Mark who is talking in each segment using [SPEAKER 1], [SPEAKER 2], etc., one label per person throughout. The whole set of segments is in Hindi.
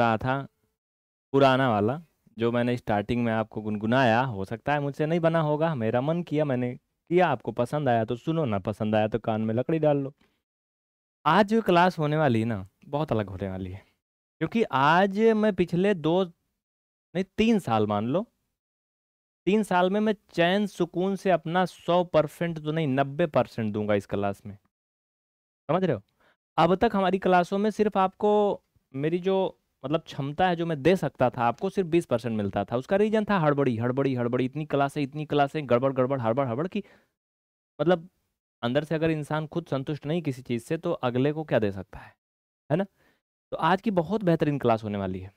[SPEAKER 1] रहा था पुराना वाला जो मैंने स्टार्टिंग में आपको गुनगुनाया हो सकता है मुझसे नहीं बना होगा मेरा मन किया मैंने किया आपको पसंद आया तो सुनो ना पसंद आया तो कान में लकड़ी डाल लो आज जो क्लास होने वाली है ना बहुत अलग होने वाली है क्योंकि आज मैं पिछले दो नहीं तीन साल मान लो तीन साल में मैं चैन सुकून से अपना सौ परसेंट तो नहीं नब्बे परसेंट दूंगा इस क्लास में समझ रहे हो अब तक हमारी क्लासों में सिर्फ आपको मेरी जो मतलब क्षमता है जो मैं दे सकता था आपको सिर्फ बीस परसेंट मिलता था उसका रीजन था हड़बड़ी हड़बड़ी हड़बड़ी इतनी क्लासें इतनी क्लासें गड़बड़ गड़बड़ हड़बड़ हड़बड़ की मतलब अंदर से अगर इंसान खुद संतुष्ट नहीं किसी चीज़ से तो अगले को क्या दे सकता है है ना तो आज की बहुत बेहतरीन क्लास होने वाली है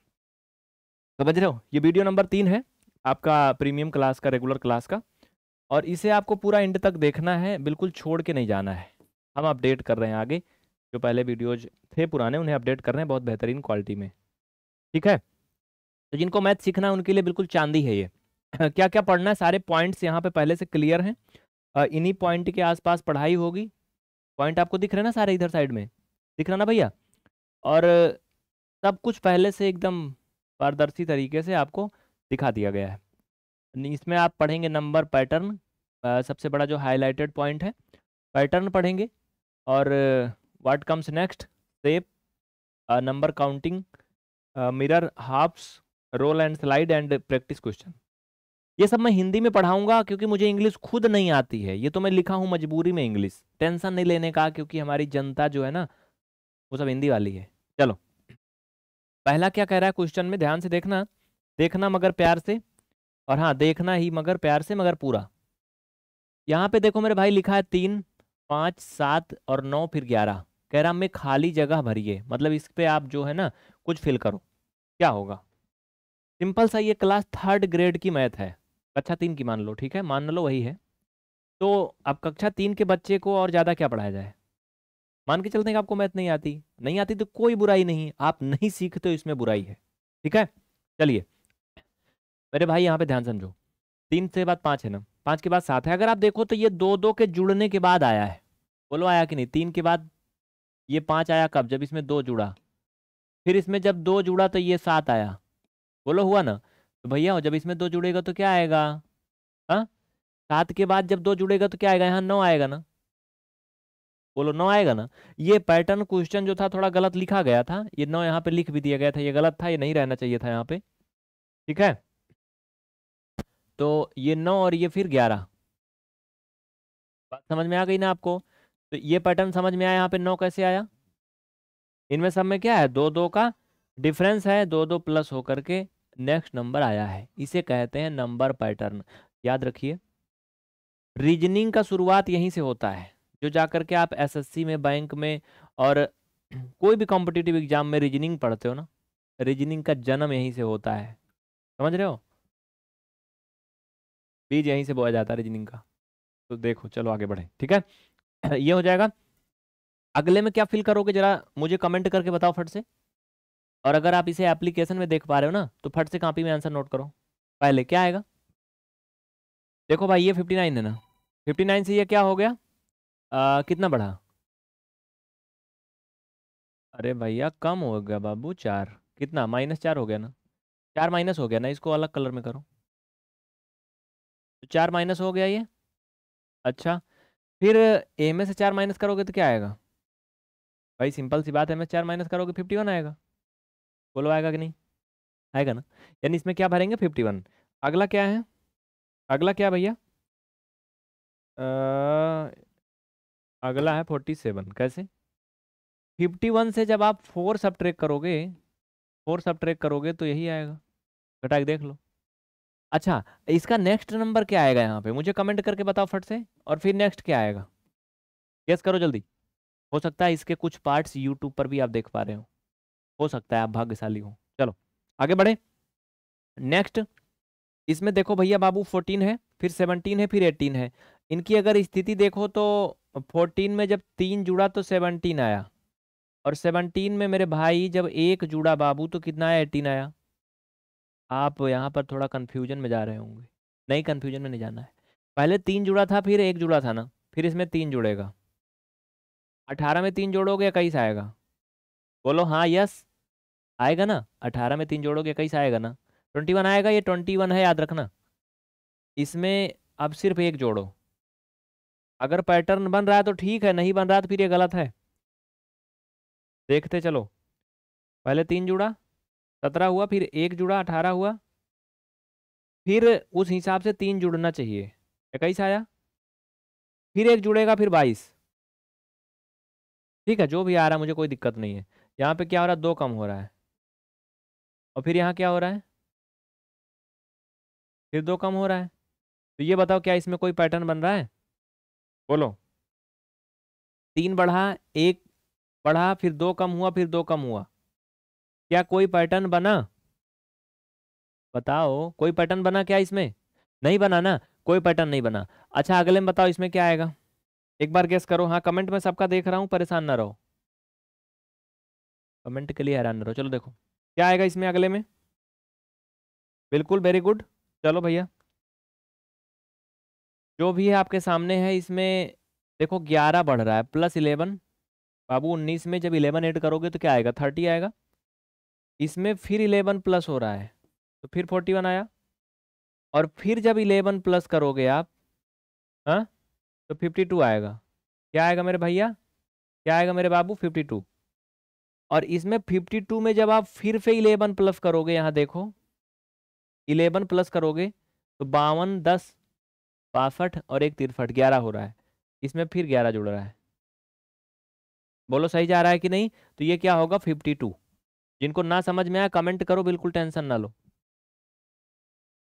[SPEAKER 1] समझ रहे हो ये वीडियो नंबर तीन है आपका प्रीमियम क्लास का रेगुलर क्लास का और इसे आपको पूरा एंड तक देखना है बिल्कुल छोड़ के नहीं जाना है हम अपडेट कर रहे हैं आगे जो पहले वीडियोज थे पुराने उन्हें अपडेट कर रहे हैं बहुत बेहतरीन क्वालिटी में ठीक है तो जिनको मैथ सीखना है उनके लिए बिल्कुल चांदी है ये क्या क्या पढ़ना है सारे पॉइंट्स यहाँ पे पहले से क्लियर हैं इन्हीं पॉइंट के आसपास पढ़ाई होगी पॉइंट आपको दिख रहे ना सारे इधर साइड में दिख रहा ना भैया और सब कुछ पहले से एकदम पारदर्शी तरीके से आपको दिखा दिया गया है इसमें आप पढ़ेंगे नंबर पैटर्न सबसे बड़ा जो हाईलाइटेड पॉइंट है पैटर्न पढ़ेंगे और what comes next shape number counting mirror halves roll and slide and practice question ये सब मैं हिंदी में पढ़ाऊंगा क्योंकि मुझे इंग्लिश खुद नहीं आती है ये तो मैं लिखा हूँ मजबूरी में इंग्लिश टेंशन नहीं लेने का क्योंकि हमारी जनता जो है ना वो सब हिंदी वाली है चलो पहला क्या कह रहा है क्वेश्चन में ध्यान से देखना देखना मगर प्यार से और हाँ देखना ही मगर प्यार से मगर पूरा यहाँ पे देखो मेरे भाई लिखा है तीन पाँच सात और नौ फिर ग्यारह कह रहा मैं खाली जगह भरिए मतलब इस पर आप जो है ना कुछ फिल करो क्या होगा सिंपल सा ये क्लास थर्ड ग्रेड की मैथ है कक्षा तीन की मान लो ठीक है मान लो वही है तो अब कक्षा तीन के बच्चे को और ज़्यादा क्या पढ़ाया जाए मान के चलते हैं कि आपको मैथ नहीं आती नहीं आती तो कोई बुराई नहीं आप नहीं सीखते हो इसमें बुराई है ठीक है चलिए मेरे भाई यहाँ पे ध्यान समझो तीन से बाद पाँच है ना पाँच के बाद सात है अगर आप देखो तो ये दो दो के जुड़ने के बाद आया है बोलो आया कि नहीं तीन के बाद ये पाँच आया कब जब इसमें दो जुड़ा फिर इसमें जब दो जुड़ा तो ये सात आया बोलो हुआ ना तो भैया जब इसमें दो जुड़ेगा तो क्या आएगा हाँ सात के बाद जब दो जुड़ेगा तो क्या आएगा यहाँ नौ आएगा ना बोलो नौ आएगा ना ये पैटर्न क्वेश्चन जो था थोड़ा गलत लिखा गया था ये नौ यहाँ पे लिख भी दिया गया था ये गलत था ये नहीं रहना चाहिए था यहाँ पे ठीक है तो ये नौ और ये फिर ग्यारह बात समझ में आ गई ना आपको तो ये पैटर्न समझ में आया यहाँ पे नौ कैसे आया इनमें सब में क्या है दो दो का डिफरेंस है दो दो प्लस होकर के नेक्स्ट नंबर आया है इसे कहते हैं नंबर पैटर्न याद रखिए रीजनिंग का शुरुआत यहीं से होता है जो जाकर के आप एसएससी में बैंक में और कोई भी कॉम्पिटिटिव एग्जाम में रीजनिंग पढ़ते हो ना रीजनिंग का जन्म यहीं से होता है समझ रहे हो बीज यहीं से बोया जाता है रीजनिंग का तो देखो चलो आगे बढ़े ठीक है ये हो जाएगा अगले में क्या फिल करोगे जरा मुझे कमेंट करके बताओ फट से और अगर आप इसे एप्लीकेशन में देख पा रहे हो ना तो फट से कापी में आंसर नोट करो पहले क्या आएगा देखो भाई ये फिफ्टी नाइन है ना फिफ्टी नाइन से ये क्या हो गया आ, कितना बढ़ा अरे भैया कम हो गया बाबू चार कितना माइनस चार हो गया ना चार माइनस हो गया ना इसको अलग कलर में करो तो चार माइनस हो गया ये अच्छा फिर ए में से चार माइनस करोगे तो क्या आएगा भाई सिंपल सी बात है मैं चार माइनस करोगे फिफ्टी वन आएगा बोलो आएगा कि नहीं आएगा ना यानी इसमें क्या भरेंगे फिफ्टी वन अगला क्या है अगला क्या भैया अगला है फोर्टी सेवन कैसे फिफ्टी वन से जब आप फोर सब ट्रेक करोगे फोर सब ट्रेक करोगे तो यही आएगा घटा के देख लो अच्छा इसका नेक्स्ट नंबर क्या आएगा यहाँ पे मुझे कमेंट करके बताओ फट से और फिर नेक्स्ट क्या आएगा गेस करो जल्दी हो सकता है इसके कुछ पार्ट्स यूट्यूब पर भी आप देख पा रहे हो हो सकता है आप भाग्यशाली हो चलो आगे बढ़े नेक्स्ट इसमें देखो भैया बाबू फोर्टीन है फिर सेवनटीन है फिर एटीन है इनकी अगर स्थिति देखो तो फोर्टीन में जब तीन जुड़ा तो सेवनटीन आया और सेवनटीन में मेरे भाई जब एक जुड़ा बाबू तो कितना आया एटीन आया आप यहाँ पर थोड़ा कन्फ्यूजन में जा रहे होंगे नहीं कन्फ्यूजन में नहीं जाना है पहले तीन जुड़ा था फिर एक जुड़ा था ना फिर इसमें तीन जुड़ेगा अठारह में तीन जोड़ोगे इक्कीस आएगा बोलो हाँ यस आएगा ना अठारह में तीन जोड़ोगे इक्कीस आएगा ना ट्वेंटी वन आएगा ये ट्वेंटी वन है याद रखना इसमें अब सिर्फ एक जोड़ो अगर पैटर्न बन रहा है तो ठीक है नहीं बन रहा तो फिर ये गलत है देखते चलो पहले तीन जुड़ा सत्रह हुआ फिर एक जुड़ा अठारह हुआ फिर उस हिसाब से तीन जुड़ना चाहिए इक्कीस आया फिर एक जुड़ेगा फिर बाईस ठीक है जो भी आ रहा है मुझे कोई दिक्कत नहीं है यहाँ पे क्या हो रहा है दो कम हो रहा है और फिर यहाँ क्या हो रहा है फिर दो कम हो रहा है तो ये बताओ क्या इसमें कोई पैटर्न बन रहा है बोलो तीन बढ़ा एक बढ़ा फिर दो कम हुआ फिर दो कम हुआ क्या कोई पैटर्न बना बताओ कोई पैटर्न बना क्या इसमें नहीं बना ना कोई पैटर्न नहीं बना अच्छा अगले में बताओ इसमें क्या आएगा एक बार गेस करो हाँ कमेंट में सबका देख रहा हूँ परेशान ना रहो कमेंट के लिए हैरान ना रहो चलो देखो क्या आएगा इसमें अगले में बिल्कुल वेरी गुड चलो भैया जो भी है आपके सामने है इसमें देखो ग्यारह बढ़ रहा है प्लस इलेवन बाबू उन्नीस में जब इलेवन ऐड करोगे तो क्या आएगा थर्टी आएगा इसमें फिर इलेवन प्लस हो रहा है तो फिर फोर्टी वन आया और फिर जब इलेवन प्लस करोगे आप हाँ तो फिफ्टी टू आएगा क्या आएगा मेरे भैया क्या आएगा मेरे बाबू फिफ्टी टू और इसमें फिफ्टी टू में जब आप फिर से इलेवन प्लस करोगे यहाँ देखो इलेवन प्लस करोगे तो बावन दस बासठ और एक तिरसठ ग्यारह हो रहा है इसमें फिर ग्यारह जुड़ रहा है बोलो सही जा रहा है कि नहीं तो ये क्या होगा फिफ्टी टू जिनको ना समझ में आया कमेंट करो बिल्कुल टेंशन ना लो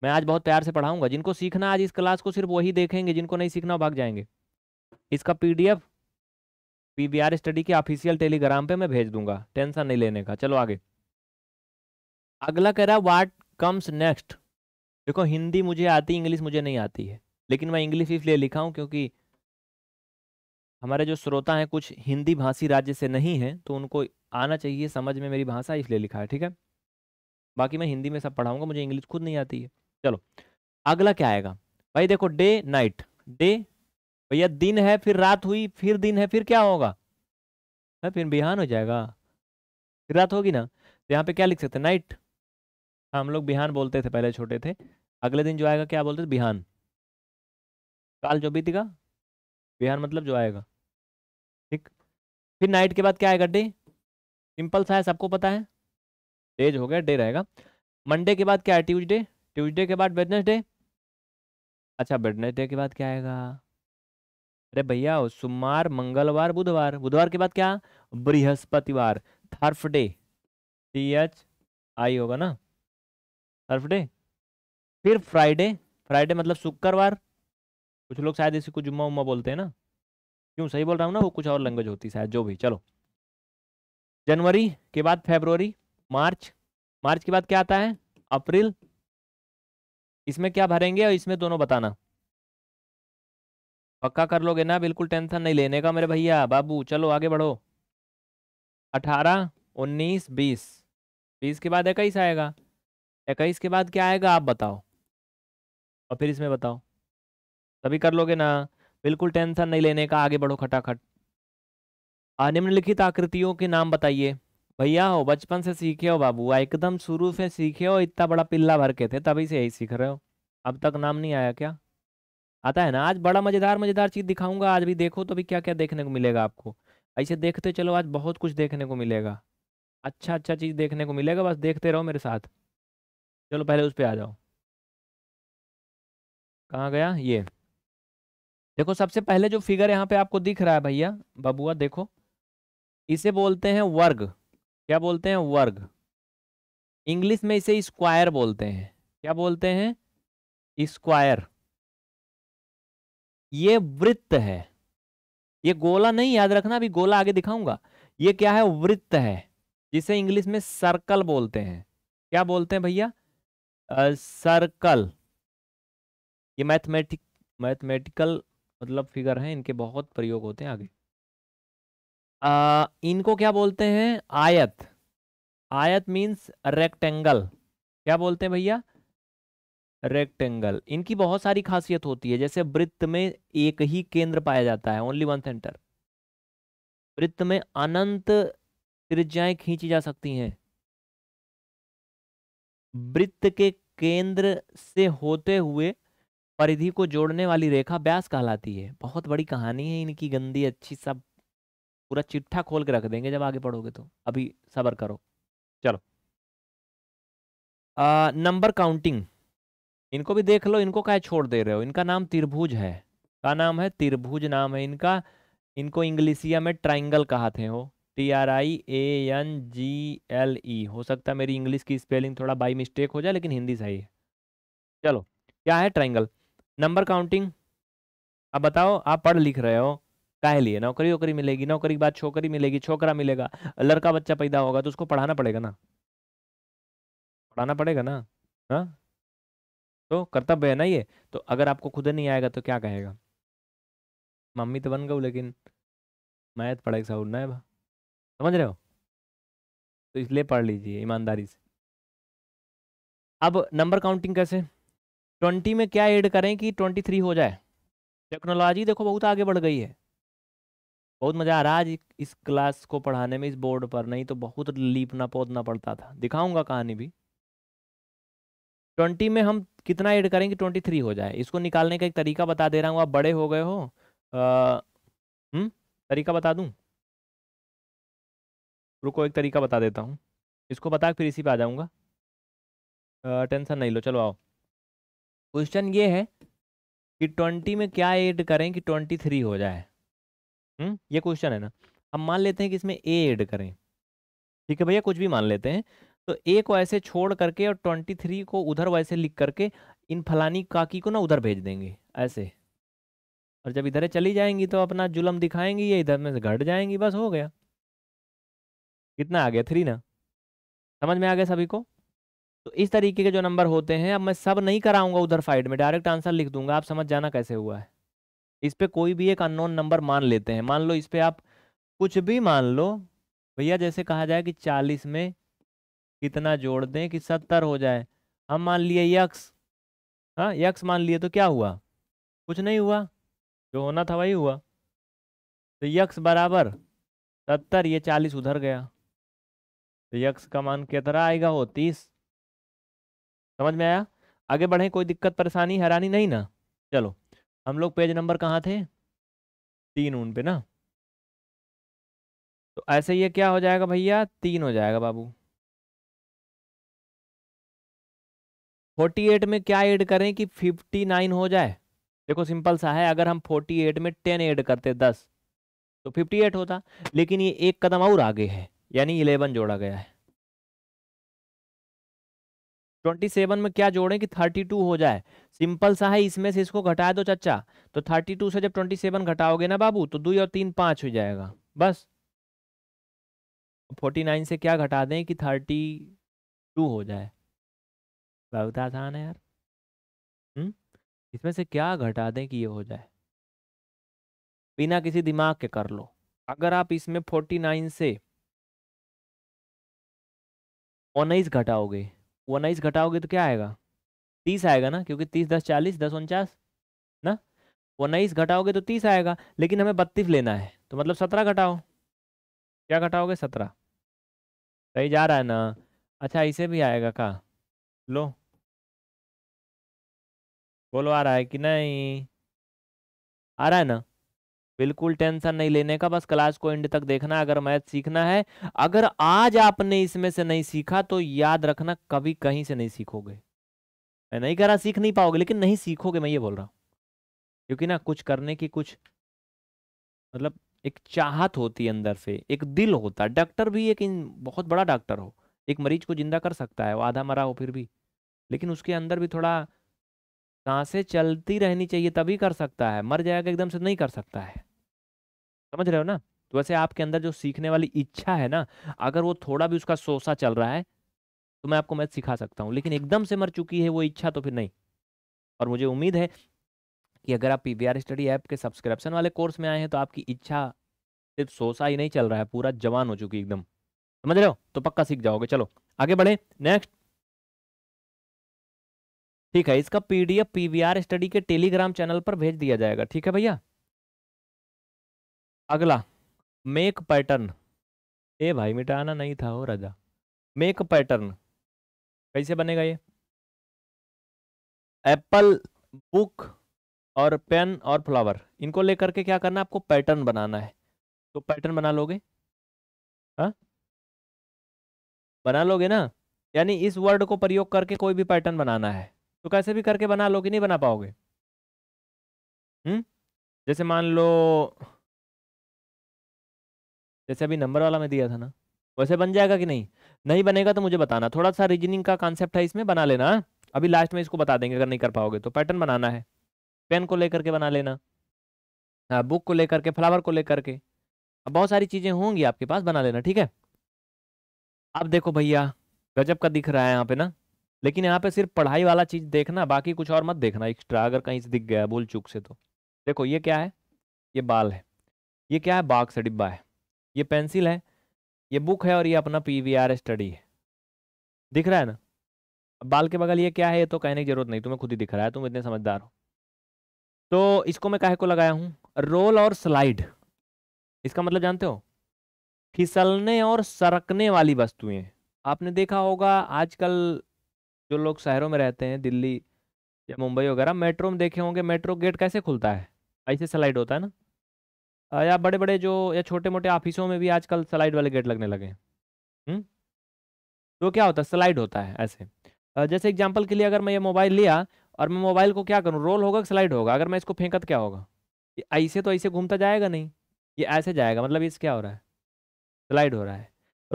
[SPEAKER 1] मैं आज बहुत प्यार से पढ़ाऊंगा जिनको सीखना आज इस क्लास को सिर्फ वही देखेंगे जिनको नहीं सीखना भाग जाएंगे इसका बी आर स्टडी के ऑफिशियल टेलीग्राम पे मैं भेज दूंगा टेंशन नहीं लेने का चलो आगे अगला कह रहा वाट कम्स नेक्स्ट देखो हिंदी मुझे आती इंग्लिश मुझे नहीं आती है लेकिन मैं इंग्लिश इसलिए लिखा हूँ क्योंकि हमारे जो श्रोता हैं कुछ हिंदी भाषी राज्य से नहीं हैं तो उनको आना चाहिए समझ में मेरी भाषा इसलिए लिखा है ठीक है बाकी मैं हिंदी में सब पढ़ाऊंगा मुझे इंग्लिश खुद नहीं आती है चलो अगला क्या आएगा भाई देखो डे नाइट डे भैया दिन है फिर रात हुई फिर दिन है फिर क्या होगा है हाँ, फिर बिहान हो जाएगा फिर रात होगी ना तो यहाँ पे क्या लिख सकते नाइट हाँ हम लोग बिहान बोलते थे पहले छोटे थे अगले दिन जो आएगा क्या बोलते थे बिहान काल जो बीतेगा बिहान मतलब जो आएगा ठीक फिर नाइट के बाद क्या आएगा डे सिंपल सा है सबको पता है डेज हो गया डे रहेगा मंडे के बाद क्या है ट्यूजडे ट्यूजडे के बाद वेडनेसडे अच्छा वेडनेसडे के बाद क्या आएगा अरे भैया सोमवार मंगलवार बुधवार बुधवार के बाद क्या बृहस्पतिवार Thursday T H I होगा ना थर्फ डे फिर फ्राइडे फ्राइडे मतलब शुक्रवार कुछ लोग शायद इसी को जुम्मा उम्मा बोलते हैं ना क्यों सही बोल रहा हूँ ना वो कुछ और लैंग्वेज होती शायद जो भी चलो जनवरी के बाद फेबर मार्च मार्च के बाद क्या आता है अप्रैल इसमें क्या भरेंगे और इसमें दोनों बताना पक्का कर लोगे ना बिल्कुल टेंशन नहीं लेने का मेरे भैया बाबू चलो आगे बढ़ो अठारह उन्नीस बीस बीस के बाद इक्कीस आएगा इक्कीस के बाद क्या आएगा आप बताओ और फिर इसमें बताओ तभी कर लोगे ना बिल्कुल टेंशन नहीं लेने का आगे बढ़ो खटाखट निम्नलिखित आकृतियों के नाम बताइए भैया हो बचपन से सीखे हो बाबू एकदम शुरू से सीखे हो इतना बड़ा पिल्ला भर के थे तभी से यही सीख रहे हो अब तक नाम नहीं आया क्या आता है ना आज बड़ा मज़ेदार मज़ेदार चीज़ दिखाऊंगा आज भी देखो तो भी क्या क्या देखने को मिलेगा आपको ऐसे देखते चलो आज बहुत कुछ देखने को मिलेगा अच्छा अच्छा चीज़ देखने को मिलेगा बस देखते रहो मेरे साथ चलो पहले उस पर आ जाओ कहाँ गया ये देखो सबसे पहले जो फिगर यहाँ पे आपको दिख रहा है भैया बबुआ देखो इसे बोलते हैं वर्ग क्या बोलते हैं वर्ग इंग्लिश में इसे स्क्वायर बोलते हैं क्या बोलते हैं स्क्वायर ये वृत्त है ये गोला नहीं याद रखना अभी गोला आगे दिखाऊंगा ये क्या है वृत्त है जिसे इंग्लिश में सर्कल बोलते हैं क्या बोलते हैं भैया सर्कल ये मैथमेटिक मैथमेटिकल मतलब फिगर है इनके बहुत प्रयोग होते हैं आगे आ, इनको क्या बोलते हैं आयत आयत मीन्स रेक्टेंगल क्या बोलते हैं भैया रेक्टेंगल इनकी बहुत सारी खासियत होती है जैसे वृत्त में एक ही केंद्र पाया जाता है ओनली वन सेंटर वृत्त में अनंत त्रिज्याएं खींची जा सकती हैं वृत्त के केंद्र से होते हुए परिधि को जोड़ने वाली रेखा ब्यास कहलाती है बहुत बड़ी कहानी है इनकी गंदी अच्छी सब पूरा चिट्ठा खोल के रख देंगे जब आगे पढ़ोगे तो अभी सबर करो चलो नंबर काउंटिंग इनको भी देख लो इनको क्या छोड़ दे रहे हो इनका नाम त्रिभुज है का नाम है त्रिभुज नाम है इनका इनको इंग्लिशिया में ट्राइंगल कहते हो T R I A N G L E हो सकता है मेरी इंग्लिश की स्पेलिंग थोड़ा बाई मिस्टेक हो जाए लेकिन हिंदी सही है चलो क्या है ट्राइंगल नंबर काउंटिंग अब बताओ आप पढ़ लिख रहे हो काहे लिए नौकरी वोकरी मिलेगी नौकरी के बाद छोकरी मिलेगी छोकरा मिलेगा लड़का बच्चा पैदा होगा तो उसको पढ़ाना पड़ेगा ना पढ़ाना पड़ेगा ना हाँ तो कर्तव्य है ना ये तो अगर आपको खुद नहीं आएगा तो क्या कहेगा मम्मी तो बन गऊ लेकिन मैथ तो पढ़ाई सा उड़ना है समझ रहे हो तो इसलिए पढ़ लीजिए ईमानदारी से अब नंबर काउंटिंग कैसे ट्वेंटी में क्या ऐड करें कि ट्वेंटी थ्री हो जाए टेक्नोलॉजी देखो बहुत आगे बढ़ गई है बहुत मज़ा आ रहा आज इस क्लास को पढ़ाने में इस बोर्ड पर नहीं तो बहुत लीपना पोतना पड़ता था दिखाऊंगा कहानी भी ट्वेंटी में हम कितना ऐड करेंगे ट्वेंटी थ्री हो जाए इसको निकालने का एक तरीका बता दे रहा हूँ आप बड़े हो गए हो हम्म तरीका बता दूँ रुको एक तरीका बता देता हूँ इसको बता फिर इसी पे आ जाऊँगा टेंशन नहीं लो चलो आओ क्वेश्चन ये है कि ट्वेंटी में क्या ऐड करें कि ट्वेंटी थ्री हो जाए हुँ? ये क्वेश्चन है ना हम मान लेते हैं कि इसमें ए ऐड करें ठीक है भैया कुछ भी मान लेते हैं तो ए को ऐसे छोड़ करके और ट्वेंटी थ्री को उधर वैसे लिख करके इन फलानी काकी को ना उधर भेज देंगे ऐसे और जब इधर चली जाएंगी तो अपना जुलम दिखाएंगी ये इधर में से घट जाएंगी बस हो गया कितना आ गया थ्री ना समझ में आ गया सभी को तो इस तरीके के जो नंबर होते हैं अब मैं सब नहीं कराऊंगा उधर फाइड में डायरेक्ट आंसर लिख दूंगा आप समझ जाना कैसे हुआ है इस पर कोई भी एक अननोन नंबर मान लेते हैं मान लो इस पर आप कुछ भी मान लो भैया जैसे कहा जाए कि चालीस में कितना जोड़ दें कि सत्तर हो जाए हम मान लिए यक्स हाँ यक्स मान लिए तो क्या हुआ कुछ नहीं हुआ जो होना था वही हुआ तो यक्स बराबर सत्तर ये चालीस उधर गया तो यक्स का मान कितना आएगा हो तीस समझ में आया आगे बढ़े कोई दिक्कत परेशानी हैरानी नहीं ना चलो हम लोग पेज नंबर कहाँ थे तीन उन पे ना तो ऐसे ये क्या हो जाएगा भैया तीन हो जाएगा बाबू फोर्टी एट में क्या ऐड करें कि फिफ्टी नाइन हो जाए देखो सिंपल सा है अगर हम फोर्टी एट में टेन ऐड करते दस तो फिफ्टी एट होता लेकिन ये एक कदम और आगे है यानी इलेवन जोड़ा गया है ट्वेंटी सेवन में क्या जोड़ें कि थर्टी टू हो जाए सिंपल सा है इसमें से इसको घटा दो चचा तो थर्टी टू से जब ट्वेंटी सेवन घटाओगे ना बाबू तो दो और तीन पाँच हो जाएगा बस फोर्टी नाइन से क्या घटा दें कि थर्टी टू हो जाए बहुत आसान है यार हुँ? हम्म? इसमें से क्या घटा दें कि ये हो जाए बिना किसी दिमाग के कर लो अगर आप इसमें फोर्टी नाइन से उन्नीस घटाओगे उन्नीस घटाओगे तो क्या आएगा तीस आएगा ना क्योंकि तीस दस चालीस दस उनचास ना उन्नीस घटाओगे तो तीस आएगा लेकिन हमें बत्तीस लेना है तो मतलब सत्रह घटाओ क्या घटाओगे सत्रह सही जा रहा है ना अच्छा इसे भी आएगा का लो बोलो आ रहा है कि नहीं आ रहा है ना बिल्कुल टेंशन नहीं लेने का बस क्लास को एंड तक देखना अगर मैथ सीखना है अगर आज आपने इसमें से नहीं सीखा तो याद रखना कभी कहीं से नहीं सीखोगे मैं नहीं कह रहा सीख नहीं पाओगे लेकिन नहीं सीखोगे मैं ये बोल रहा हूँ क्योंकि ना कुछ करने की कुछ मतलब एक चाहत होती है अंदर से एक दिल होता है डॉक्टर भी एक बहुत बड़ा डॉक्टर हो एक मरीज को जिंदा कर सकता है वो आधा मरा हो फिर भी लेकिन उसके अंदर भी थोड़ा सांसें चलती रहनी चाहिए तभी कर सकता है मर जाएगा एकदम से नहीं कर सकता है समझ रहे हो ना तो वैसे आपके अंदर जो सीखने वाली इच्छा है ना अगर वो थोड़ा भी उसका सोसा चल रहा है तो मैं आपको मैथ सिखा सकता हूँ लेकिन एकदम से मर चुकी है वो इच्छा तो फिर नहीं और मुझे उम्मीद है कि अगर आप पी स्टडी ऐप के सब्सक्रिप्शन वाले कोर्स में आए हैं तो आपकी इच्छा सिर्फ सोसा ही नहीं चल रहा है पूरा जवान हो चुकी एकदम समझ रहे हो तो पक्का सीख जाओगे चलो आगे बढ़े नेक्स्ट ठीक है इसका पीडीएफ पीवीआर स्टडी के टेलीग्राम चैनल पर भेज दिया जाएगा ठीक है भैया अगला मेक पैटर्न ए भाई मिटाना नहीं था हो राजा मेक पैटर्न कैसे बनेगा ये एप्पल बुक और पेन और फ्लावर इनको लेकर के क्या करना है आपको पैटर्न बनाना है तो पैटर्न बना लोगे हा? बना लोगे ना यानी इस वर्ड को प्रयोग करके कोई भी पैटर्न बनाना है तो कैसे भी करके बना लोगे नहीं बना पाओगे हम्म जैसे मान लो जैसे अभी नंबर वाला में दिया था ना वैसे बन जाएगा कि नहीं नहीं बनेगा तो मुझे बताना थोड़ा सा रीजनिंग का कॉन्सेप्ट है इसमें बना लेना हाँ? अभी लास्ट में इसको बता देंगे अगर नहीं कर पाओगे तो पैटर्न बनाना है पेन को लेकर के बना लेना हाँ बुक को लेकर के फ्लावर को लेकर के अब बहुत सारी चीज़ें होंगी आपके पास बना लेना ठीक है अब देखो भैया गजब का दिख रहा है यहाँ पे ना लेकिन यहाँ पे सिर्फ पढ़ाई वाला चीज देखना बाकी कुछ और मत देखना एक्स्ट्रा अगर कहीं से दिख गया बोल चूक से तो देखो ये क्या है ये बाल है ये क्या है से डिब्बा है ये पेंसिल है ये बुक है और ये अपना पी स्टडी है दिख रहा है ना बाल के बगल ये क्या है ये तो कहने की जरूरत नहीं तुम्हें खुद ही दिख रहा है तुम इतने समझदार हो तो इसको मैं काहे को लगाया हूँ रोल और स्लाइड इसका मतलब जानते हो फिसलने और सरकने वाली वस्तुएं आपने देखा होगा आजकल जो लोग शहरों में रहते हैं दिल्ली या मुंबई वगैरह मेट्रो में देखे होंगे मेट्रो गेट कैसे खुलता है ऐसे स्लाइड होता है ना या बड़े बड़े जो या छोटे मोटे ऑफिसों में भी आजकल स्लाइड वाले गेट लगने लगे हैं तो क्या होता है स्लाइड होता है ऐसे जैसे एग्जाम्पल के लिए अगर मैं ये मोबाइल लिया और मैं मोबाइल को क्या करूँ रोल होगा स्लाइड होगा अगर मैं इसको फेंका तो क्या होगा ये ऐसे तो ऐसे घूमता जाएगा नहीं ये ऐसे जाएगा मतलब इस क्या हो रहा है स्लाइड हो रहा है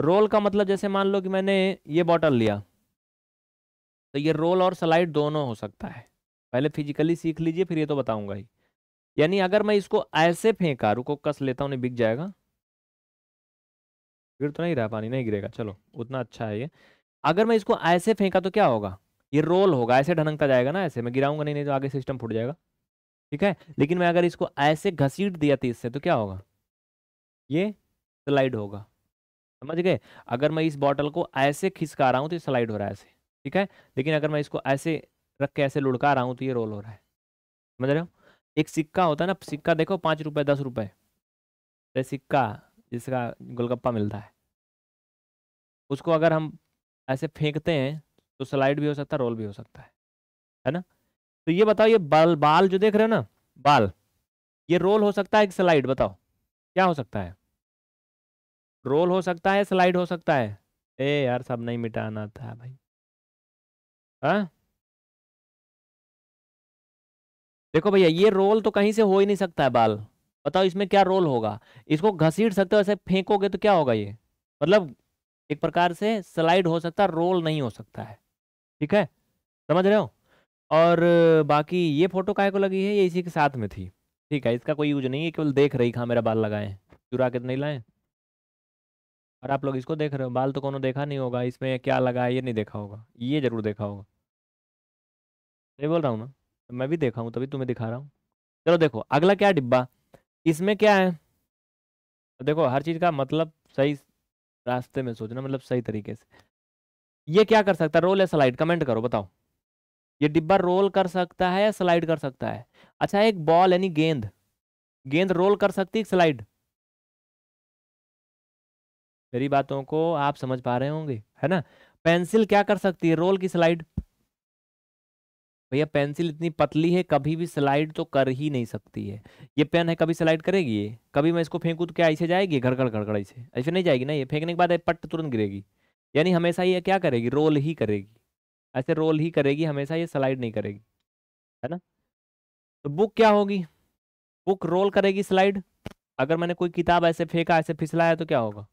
[SPEAKER 1] रोल का मतलब जैसे मान लो कि मैंने ये बॉटल लिया तो ये रोल और स्लाइड दोनों हो सकता है पहले फिजिकली सीख लीजिए फिर ये तो बताऊंगा ही यानी अगर मैं इसको ऐसे फेंका रुको कस लेता हूँ बिक जाएगा गिर तो नहीं रहा पानी नहीं गिरेगा चलो उतना अच्छा है ये अगर मैं इसको ऐसे फेंका तो क्या होगा ये रोल होगा ऐसे ढनकता जाएगा ना ऐसे मैं गिराऊंगा नहीं नहीं तो आगे सिस्टम फूट जाएगा ठीक है लेकिन मैं अगर इसको ऐसे घसीट दिया तेज से तो क्या होगा ये स्लाइड होगा समझ गए अगर मैं इस बॉटल को ऐसे खिसका रहा हूँ तो स्लाइड हो रहा है ऐसे ठीक है लेकिन अगर मैं इसको ऐसे रख के ऐसे लुढ़का रहा हूँ तो ये रोल हो रहा है समझ रहे हो एक सिक्का होता है ना सिक्का देखो पाँच रुपये दस रुपये सिक्का जिसका गोलगप्पा मिलता है उसको अगर हम ऐसे फेंकते हैं तो स्लाइड भी हो सकता है रोल भी हो सकता है है ना तो ये बताओ ये बाल बाल जो देख रहे हो ना बाल ये रोल हो सकता है एक स्लाइड बताओ क्या हो सकता है रोल हो सकता है स्लाइड हो सकता है ए यार सब नहीं मिटाना था भाई हाँ देखो भैया ये रोल तो कहीं से हो ही नहीं सकता है बाल बताओ इसमें क्या रोल होगा इसको घसीट सकते हो ऐसे फेंकोगे तो क्या होगा ये मतलब एक प्रकार से स्लाइड हो सकता है रोल नहीं हो सकता है ठीक है समझ रहे हो और बाकी ये फोटो काय को लगी है ये इसी के साथ में थी ठीक है इसका कोई यूज नहीं है केवल देख रही खा मेरा बाल लगाए चुरा के नहीं लाएँ और आप लोग इसको देख रहे हो बाल तो कोनो देखा नहीं होगा इसमें क्या लगा है ये नहीं देखा होगा ये जरूर देखा होगा सही बोल रहा हूँ ना तो मैं भी देखा हूँ तभी तुम्हें दिखा रहा हूँ चलो देखो अगला क्या डिब्बा इसमें क्या है तो देखो हर चीज़ का मतलब सही रास्ते में सोचना मतलब सही तरीके से ये क्या कर सकता है रोल या स्लाइड कमेंट करो बताओ ये डिब्बा रोल कर सकता है या स्लाइड कर सकता है अच्छा एक बॉल यानी गेंद गेंद रोल कर सकती है स्लाइड मेरी बातों को आप समझ पा रहे होंगे है ना पेंसिल क्या कर सकती है रोल की स्लाइड भैया पेंसिल इतनी पतली है कभी भी स्लाइड तो कर ही नहीं सकती है ये पेन है कभी स्लाइड करेगी ये कभी मैं इसको फेंकूँ तो क्या ऐसे जाएगी घड़घड़ घड़घड़ ऐसे ऐसे नहीं जाएगी ना ये फेंकने के बाद पट तुरंत गिरेगी यानी हमेशा ये क्या करेगी रोल ही करेगी ऐसे रोल ही करेगी हमेशा ये स्लाइड नहीं करेगी है ना तो बुक क्या होगी बुक रोल करेगी स्लाइड अगर मैंने कोई किताब ऐसे फेंका ऐसे फिसलाया तो क्या होगा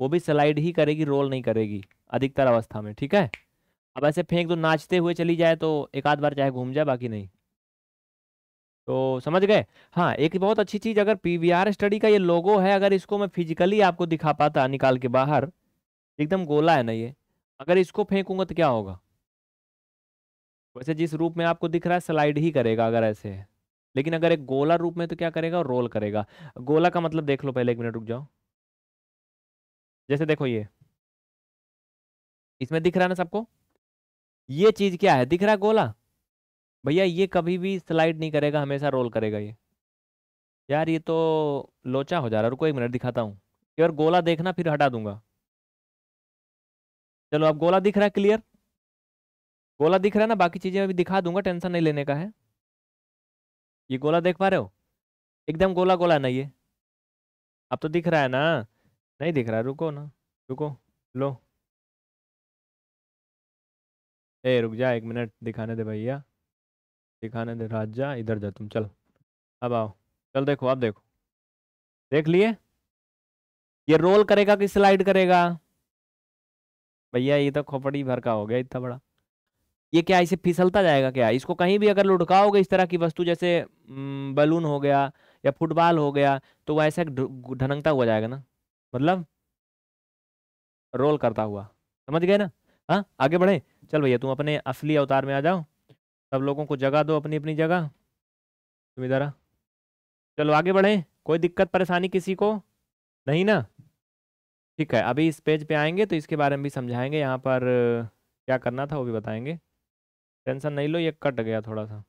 [SPEAKER 1] वो भी स्लाइड ही करेगी रोल नहीं करेगी अधिकतर अवस्था में ठीक है अब ऐसे फेंक दो नाचते हुए चली जाए तो एक आध बार चाहे घूम जाए बाकी नहीं तो समझ गए हाँ एक बहुत अच्छी चीज़ अगर पी वी आर स्टडी का ये लोगो है अगर इसको मैं फिजिकली आपको दिखा पाता निकाल के बाहर एकदम गोला है ना ये अगर इसको फेंकूंगा तो क्या होगा वैसे जिस रूप में आपको दिख रहा है स्लाइड ही करेगा अगर ऐसे है लेकिन अगर एक गोला रूप में तो क्या करेगा रोल करेगा गोला का मतलब देख लो पहले एक मिनट रुक जाओ जैसे देखो ये इसमें दिख रहा ना सबको ये चीज क्या है दिख रहा गोला भैया ये कभी भी स्लाइड नहीं करेगा हमेशा रोल करेगा ये यार ये तो लोचा हो जा रहा रुको एक मिनट दिखाता हूँ यार गोला देखना फिर हटा दूंगा चलो अब गोला दिख रहा है क्लियर गोला दिख रहा है ना बाकी चीज़ें अभी दिखा दूंगा टेंशन नहीं लेने का है ये गोला देख पा रहे हो एकदम गोला गोला ना ये अब तो दिख रहा है ना नहीं दिख रहा रुको ना रुको लो ए रुक जा एक मिनट दिखाने दे भैया दिखाने दे राज जा इधर जा तुम चल अब आओ चल देखो अब देखो देख लिए ये रोल करेगा कि स्लाइड करेगा भैया ये तो खोपड़ी भर का हो गया इतना बड़ा ये क्या इसे फिसलता जाएगा क्या इसको कहीं भी अगर लुढ़काओगे इस तरह की वस्तु जैसे बलून हो गया या फुटबॉल हो गया तो वह ऐसा ढनंगता हुआ जाएगा ना मतलब रोल करता हुआ समझ गए ना हाँ आगे बढ़े चल भैया तुम अपने असली अवतार में आ जाओ सब लोगों को जगह दो अपनी अपनी जगह तुम इधर आ चलो आगे बढ़े कोई दिक्कत परेशानी किसी को नहीं ना ठीक है अभी इस पेज पे आएंगे तो इसके बारे में भी समझाएंगे यहाँ पर क्या करना था वो भी बताएंगे टेंशन नहीं लो ये कट गया थोड़ा सा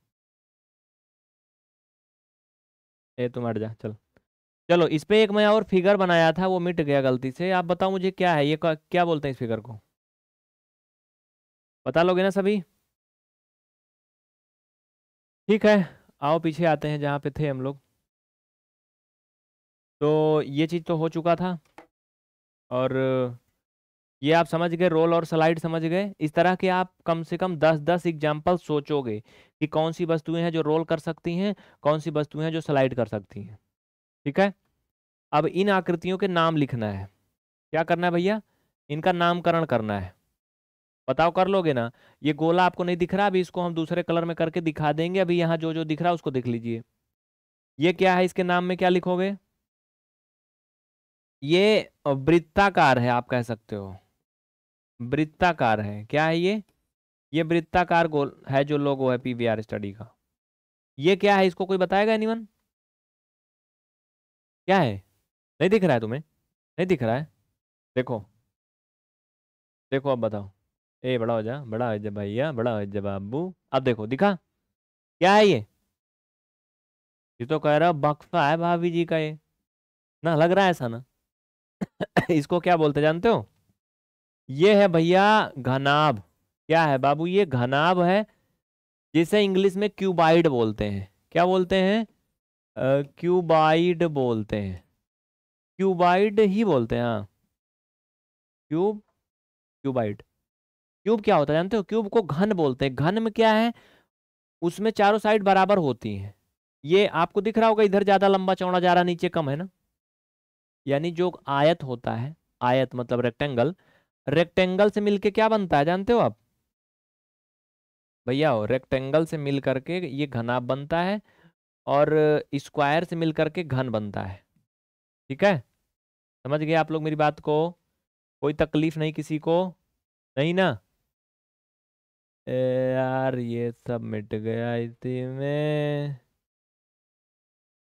[SPEAKER 1] ए तुम हट जा चल चलो इस पे एक मैं और फिगर बनाया था वो मिट गया गलती से आप बताओ मुझे क्या है ये क्या बोलते हैं इस फिगर को बता लोगे ना सभी ठीक है आओ पीछे आते हैं जहाँ पे थे हम लोग तो ये चीज़ तो हो चुका था और ये आप समझ गए रोल और स्लाइड समझ गए इस तरह के आप कम से कम दस दस एग्जाम्पल सोचोगे कि कौन सी वस्तुएं हैं जो रोल कर सकती हैं कौन सी वस्तुएं हैं जो स्लाइड कर सकती हैं ठीक है अब इन आकृतियों के नाम लिखना है क्या करना है भैया इनका नामकरण करना है बताओ कर लोगे ना ये गोला आपको नहीं दिख रहा अभी इसको हम दूसरे कलर में करके दिखा देंगे अभी यहाँ जो जो दिख रहा है उसको देख लीजिए ये क्या है इसके नाम में क्या लिखोगे ये वृत्ताकार है आप कह सकते हो वृत्ताकार है क्या है ये ये वृत्ताकार गोल है जो लोगो है पी स्टडी का ये क्या है इसको कोई बताएगा एनीवन क्या है नहीं दिख रहा है तुम्हें नहीं दिख रहा है देखो देखो अब बताओ ए बड़ा हो जा बड़ा है भैया बड़ा है जब बाबू अब देखो दिखा क्या है ये ये तो कह रहा बक्सा है भाभी जी का ये ना लग रहा है ऐसा ना इसको क्या बोलते जानते हो ये है भैया घनाब क्या है बाबू ये घनाब है जिसे इंग्लिश में क्यूबाइड बोलते हैं क्या बोलते हैं क्यूबाइड बोलते हैं क्यूबाइड ही बोलते हैं हाँ क्यूब क्यूबाइड क्यूब क्या होता है जानते हो क्यूब को घन बोलते हैं घन में क्या है उसमें चारों साइड बराबर होती हैं ये आपको दिख रहा होगा इधर ज़्यादा लंबा चौड़ा जा रहा नीचे कम है ना यानी जो आयत होता है आयत मतलब रेक्टेंगल रेक्टेंगल से मिलके क्या बनता है जानते हो आप भैया हो रेक्टेंगल से मिल करके ये घनाभ बनता है और स्क्वायर से मिल करके घन बनता है ठीक है समझ गए आप लोग मेरी बात को कोई तकलीफ नहीं किसी को नहीं ना ए यार ये सब मिट गया इसी में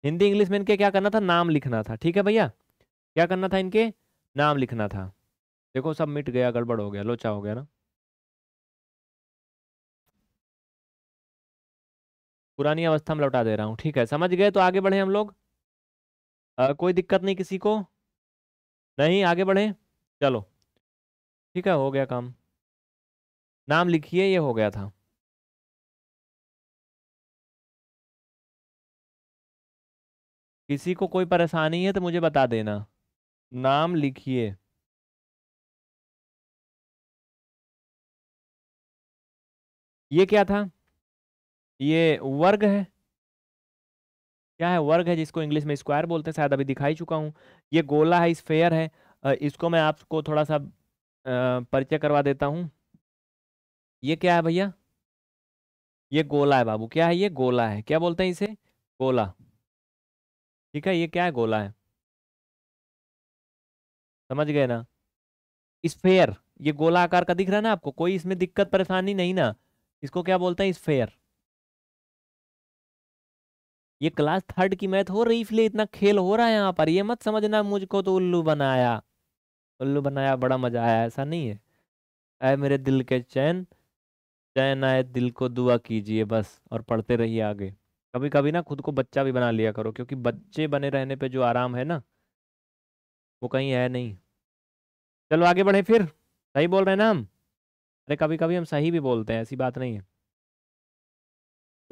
[SPEAKER 1] हिंदी इंग्लिश में इनके क्या करना था नाम लिखना था ठीक है भैया क्या करना था इनके नाम लिखना था देखो सब मिट गया गड़बड़ हो गया लोचा हो गया ना पुरानी अवस्था में लौटा दे रहा हूँ ठीक है समझ गए तो आगे बढ़े हम लोग आ, कोई दिक्कत नहीं किसी को नहीं आगे बढ़े चलो ठीक है हो गया काम
[SPEAKER 2] नाम लिखिए ये हो गया था किसी को कोई परेशानी है तो मुझे बता देना नाम लिखिए
[SPEAKER 1] ये क्या था ये वर्ग है क्या है वर्ग है जिसको इंग्लिश में स्क्वायर बोलते हैं शायद अभी दिखाई चुका हूँ ये गोला है स्फेयर है इसको मैं आपको थोड़ा सा परिचय करवा देता हूँ ये क्या है भैया ये गोला है बाबू क्या है ये गोला है क्या बोलते हैं इसे गोला ठीक है ये क्या है गोला है समझ गए ना स्फेयर ये गोला आकार का दिख रहा है ना आपको कोई इसमें दिक्कत परेशानी नहीं ना इसको क्या बोलते हैं स्फेयर ये क्लास थर्ड की मैथ हो रही इसलिए इतना खेल हो रहा है यहाँ पर ये मत समझना मुझको तो उल्लू बनाया उल्लू बनाया बड़ा मजा आया ऐसा नहीं है आए मेरे दिल के चैन चैन आए दिल को दुआ कीजिए बस और पढ़ते रहिए आगे कभी कभी ना खुद को बच्चा भी बना लिया करो क्योंकि बच्चे बने रहने पर जो आराम है ना वो कहीं है नहीं चलो आगे बढ़े फिर सही बोल रहे हैं ना हम अरे कभी कभी हम सही भी बोलते हैं ऐसी बात नहीं है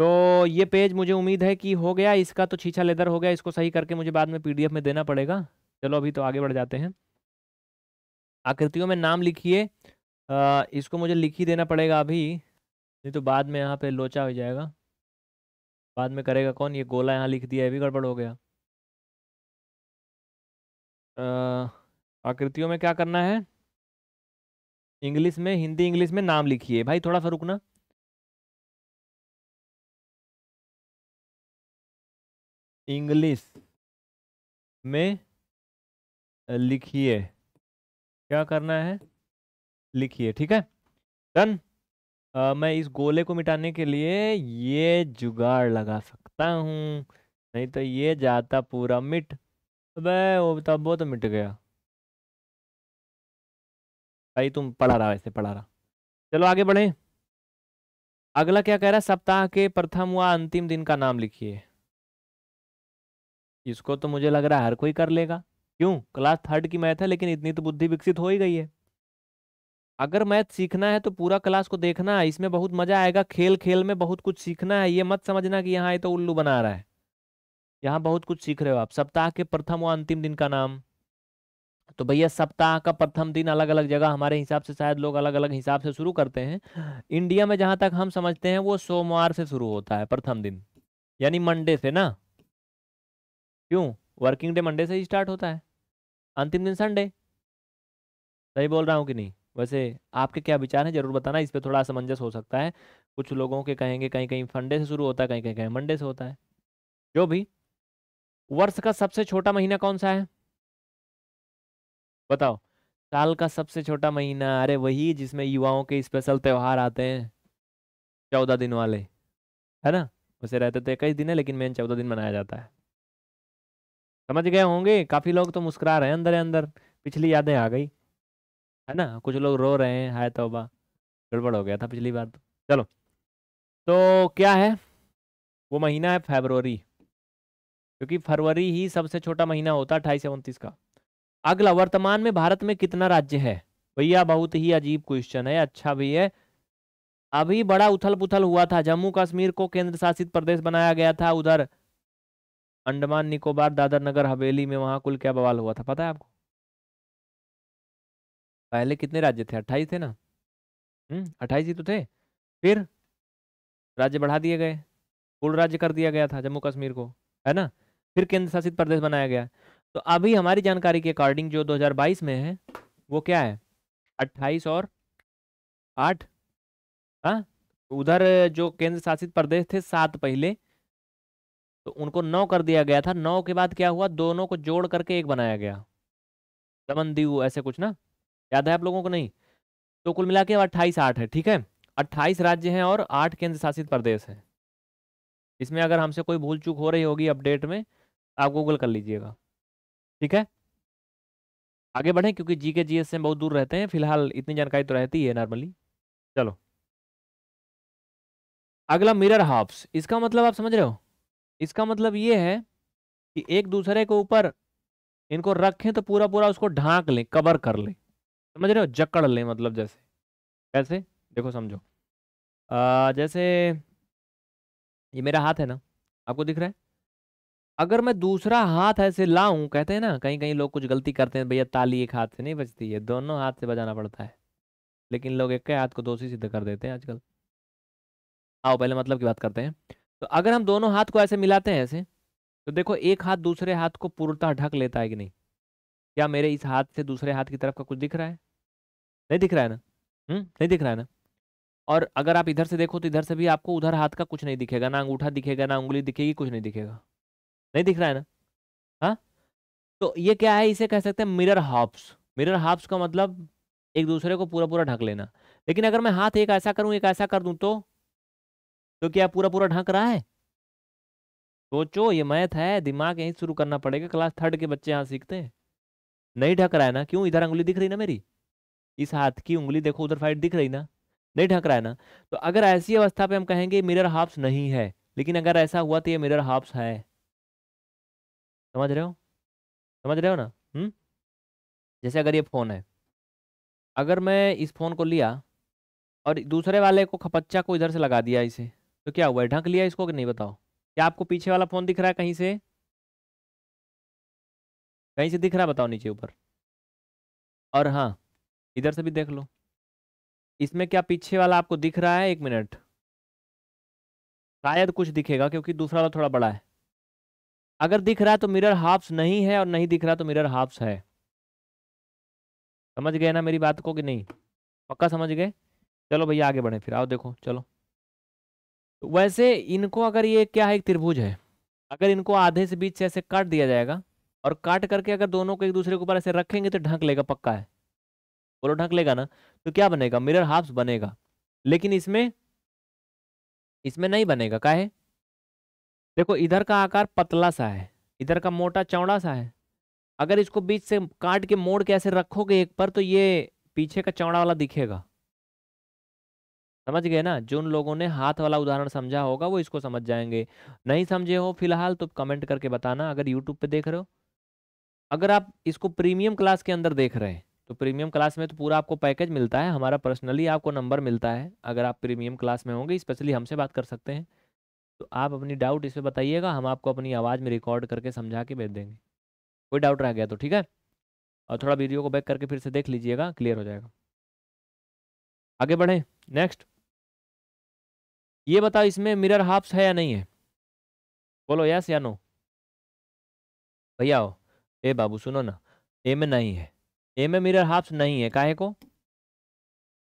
[SPEAKER 1] तो ये पेज मुझे उम्मीद है कि हो गया इसका तो छीछा लेदर हो गया इसको सही करके मुझे बाद में पीडीएफ में देना पड़ेगा चलो अभी तो आगे बढ़ जाते हैं आकृतियों में नाम लिखिए इसको मुझे लिख ही देना पड़ेगा अभी नहीं तो बाद में यहाँ पे लोचा हो जाएगा बाद में करेगा कौन ये गोला यहाँ लिख दिया है भी गड़बड़ हो गया आकृतियों में क्या करना है इंग्लिश में हिंदी इंग्लिश में नाम
[SPEAKER 2] लिखिए भाई थोड़ा सा रुकना इंग्लिश में
[SPEAKER 1] लिखिए क्या करना है लिखिए ठीक है डन मैं इस गोले को मिटाने के लिए ये जुगाड़ लगा सकता हूँ नहीं तो ये जाता पूरा मिट अबे वो तब तो वो तो मिट गया भाई तुम पढ़ा रहा वैसे पढ़ा रहा चलो आगे बढ़े अगला क्या कह रहा है सप्ताह के प्रथम व अंतिम दिन का नाम लिखिए इसको तो मुझे लग रहा है हर कोई कर लेगा क्यों क्लास थर्ड की मैथ है लेकिन इतनी तो बुद्धि विकसित हो ही गई है अगर मैथ सीखना है तो पूरा क्लास को देखना है इसमें बहुत मजा आएगा खेल खेल में बहुत कुछ सीखना है ये मत समझना कि यहाँ ये तो उल्लू बना रहा है यहाँ बहुत कुछ सीख रहे हो आप सप्ताह के प्रथम और अंतिम दिन का नाम तो भैया सप्ताह का प्रथम दिन अलग अलग जगह हमारे हिसाब से शायद लोग अलग अलग हिसाब से शुरू करते हैं इंडिया में जहाँ तक हम समझते हैं वो सोमवार से शुरू होता है प्रथम दिन यानी मंडे से ना क्यों वर्किंग डे मंडे से ही स्टार्ट होता है अंतिम दिन संडे सही बोल रहा हूँ कि नहीं वैसे आपके क्या विचार हैं जरूर बताना इस पर थोड़ा असमंजस हो सकता है कुछ लोगों के कहेंगे कहीं कहीं फंडे से शुरू होता है कहीं कहीं कहीं मंडे से होता है जो भी वर्ष का सबसे छोटा महीना कौन सा है बताओ साल का सबसे छोटा महीना अरे वही जिसमें युवाओं के स्पेशल त्यौहार आते हैं चौदह दिन वाले है ना वैसे रहते तो इक्कीस दिन है लेकिन मेन चौदह दिन मनाया जाता है समझ गए होंगे काफ़ी लोग तो मुस्कुरा रहे हैं अंदर अंदर पिछली यादें आ गई है ना कुछ लोग रो रहे हैं हाय तोबा गड़बड़ हो गया था पिछली बार तो चलो तो क्या है वो महीना है फेबरवरी क्योंकि फरवरी ही सबसे छोटा महीना होता है अट्ठाईस उनतीस का अगला वर्तमान में भारत में कितना राज्य है भैया बहुत ही अजीब क्वेश्चन है अच्छा भी है अभी बड़ा उथल पुथल हुआ था जम्मू कश्मीर को केंद्र शासित प्रदेश बनाया गया था उधर अंडमान निकोबार दादर नगर हवेली में वहां कुल क्या बवाल हुआ था पता है आपको पहले कितने राज्य थे अट्ठाईस थे ना हम्म, अट्ठाईस ही तो थे फिर राज्य बढ़ा दिए गए कुल राज्य कर दिया गया था जम्मू कश्मीर को है ना फिर केंद्र शासित प्रदेश बनाया गया तो अभी हमारी जानकारी के अकॉर्डिंग जो 2022 में है वो क्या है 28 और 8 हाँ उधर जो केंद्र शासित प्रदेश थे सात पहले तो उनको नौ कर दिया गया था नौ के बाद क्या हुआ दोनों को जोड़ करके एक बनाया गया दमन दीव ऐसे कुछ ना याद है आप लोगों को नहीं तो कुल मिला के अट्ठाईस आठ है ठीक है अट्ठाईस राज्य हैं और आठ केंद्र शासित प्रदेश हैं इसमें अगर हमसे कोई भूल चूक हो रही होगी अपडेट में आप गूगल कर लीजिएगा ठीक है आगे बढ़ें क्योंकि जी के से बहुत दूर रहते हैं फिलहाल इतनी जानकारी तो रहती है नॉर्मली चलो अगला मिरर हाफ्स इसका मतलब आप समझ रहे हो इसका मतलब ये है कि एक दूसरे के ऊपर इनको रखें तो पूरा पूरा उसको ढांक लें कवर कर लें समझ रहे हो जकड़ लें मतलब जैसे कैसे देखो समझो आ, जैसे ये मेरा हाथ है ना आपको दिख रहा है अगर मैं दूसरा हाथ ऐसे लाऊं कहते हैं ना कहीं कहीं लोग कुछ गलती करते हैं भैया ताली एक हाथ से नहीं बजती है दोनों हाथ से बजाना पड़ता है लेकिन लोग एक के हाथ को दोषी सिद्ध कर देते हैं आजकल आओ पहले मतलब की बात करते हैं तो अगर हम दोनों हाथ को ऐसे मिलाते हैं ऐसे तो देखो एक हाथ दूसरे हाथ को पूर्णतः ढक लेता है कि नहीं क्या मेरे इस हाथ से दूसरे हाथ की तरफ का कुछ दिख रहा है नहीं दिख रहा है ना हम्म नहीं दिख रहा है ना और अगर आप इधर से देखो तो इधर से भी आपको उधर हाथ का कुछ नहीं दिखेगा ना अंगूठा दिखेगा ना उंगली दिखेगी कुछ नहीं दिखेगा नहीं दिख रहा है ना हाँ तो ये क्या है इसे कह सकते हैं मिरर हाफ्स मिरर हाफ्स का मतलब एक दूसरे को पूरा पूरा ढक लेना लेकिन अगर मैं हाथ एक ऐसा करूँ एक ऐसा कर दूँ तो तो क्या पूरा पूरा ढक रहा है सोचो ये मैथ है दिमाग यहीं शुरू करना पड़ेगा क्लास थर्ड के बच्चे यहाँ सीखते हैं नहीं ढक रहा है ना क्यों इधर उंगली दिख रही ना मेरी इस हाथ की उंगली देखो उधर फाइट दिख रही ना नहीं ढक रहा है ना तो अगर ऐसी अवस्था पे हम कहेंगे मिरर हाफ्स नहीं है लेकिन अगर ऐसा हुआ तो ये मिरर हाफ्स है समझ रहे हो समझ रहे हो ना हम्म जैसे अगर ये फ़ोन है अगर मैं इस फ़ोन को लिया और दूसरे वाले को खपच्चा को इधर से लगा दिया इसे तो क्या हुआ ढंक लिया इसको कि नहीं बताओ क्या आपको पीछे वाला फ़ोन दिख रहा है कहीं से कहीं से दिख रहा है बताओ नीचे ऊपर और हाँ इधर से भी देख लो इसमें क्या पीछे वाला आपको दिख रहा है एक मिनट शायद कुछ दिखेगा क्योंकि दूसरा वाला थोड़ा बड़ा है अगर दिख रहा है तो मिरर हाफ्स नहीं है और नहीं दिख रहा तो मिरर हाफ्स है समझ गए ना मेरी बात को कि नहीं पक्का समझ गए चलो भैया आगे बढ़े फिर आओ देखो चलो वैसे इनको अगर ये क्या है एक त्रिभुज है अगर इनको आधे से बीच से ऐसे काट दिया जाएगा और काट करके अगर दोनों को एक दूसरे के ऊपर ऐसे रखेंगे तो ढंक लेगा पक्का है बोलो ढंक लेगा ना तो क्या बनेगा मिरर हाफ्स बनेगा लेकिन इसमें इसमें नहीं बनेगा काहे देखो इधर का आकार पतला सा है इधर का मोटा चौड़ा सा है अगर इसको बीच से काट के मोड़ के ऐसे रखोगे एक पर तो ये पीछे का चौड़ा वाला दिखेगा समझ गए ना जिन लोगों ने हाथ वाला उदाहरण समझा होगा वो इसको समझ जाएंगे नहीं समझे हो फिलहाल तो कमेंट करके बताना अगर यूट्यूब पे देख रहे हो अगर आप इसको प्रीमियम क्लास के अंदर देख रहे हैं तो प्रीमियम क्लास में तो पूरा आपको पैकेज मिलता है हमारा पर्सनली आपको नंबर मिलता है अगर आप प्रीमियम क्लास में होंगे स्पेशली हमसे बात कर सकते हैं तो आप अपनी डाउट इस पर बताइएगा हम आपको अपनी आवाज़ में रिकॉर्ड करके समझा के भेज देंगे कोई डाउट रह गया तो ठीक है और थोड़ा वीडियो को बैक करके फिर से देख लीजिएगा क्लियर हो जाएगा आगे बढ़ें नेक्स्ट ये बताओ इसमें मिरर हाफ्स है या नहीं है बोलो यस या नो भैया हो ए बाबू सुनो ना ए में नहीं है ए में मिरर हाफ्स नहीं है काहे को